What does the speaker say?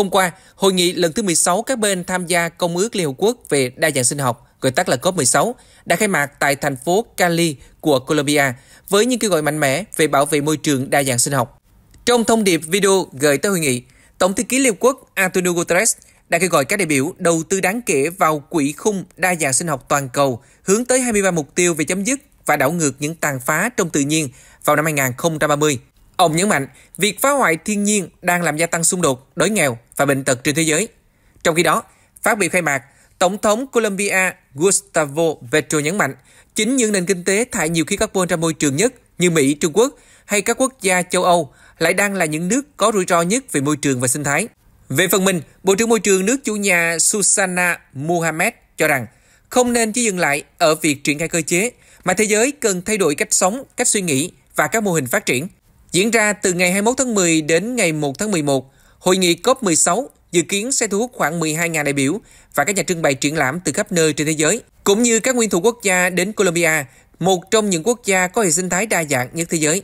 Hôm qua, hội nghị lần thứ 16 các bên tham gia Công ước Liên Hợp Quốc về đa dạng sinh học, gọi tắt là COP16, đã khai mạc tại thành phố Cali của Colombia với những kêu gọi mạnh mẽ về bảo vệ môi trường đa dạng sinh học. Trong thông điệp video gửi tới hội nghị, Tổng thư ký Liên Hợp Quốc Antonio Guterres đã kêu gọi các đại biểu đầu tư đáng kể vào quỹ khung đa dạng sinh học toàn cầu hướng tới 23 mục tiêu về chấm dứt và đảo ngược những tàn phá trong tự nhiên vào năm 2030. Ông nhấn mạnh, việc phá hoại thiên nhiên đang làm gia tăng xung đột, đói nghèo và bệnh tật trên thế giới. Trong khi đó, phát biểu khai mạc, Tổng thống Colombia Gustavo Petro nhấn mạnh, chính những nền kinh tế thải nhiều khí carbon ra môi trường nhất như Mỹ, Trung Quốc hay các quốc gia châu Âu lại đang là những nước có rủi ro nhất về môi trường và sinh thái. Về phần mình, Bộ trưởng Môi trường nước chủ nhà Susana Muhammad cho rằng không nên chỉ dừng lại ở việc triển khai cơ chế, mà thế giới cần thay đổi cách sống, cách suy nghĩ và các mô hình phát triển – Diễn ra từ ngày 21 tháng 10 đến ngày 1 tháng 11, hội nghị COP16 dự kiến sẽ thu hút khoảng 12.000 đại biểu và các nhà trưng bày triển lãm từ khắp nơi trên thế giới, cũng như các nguyên thủ quốc gia đến Colombia, một trong những quốc gia có hệ sinh thái đa dạng nhất thế giới.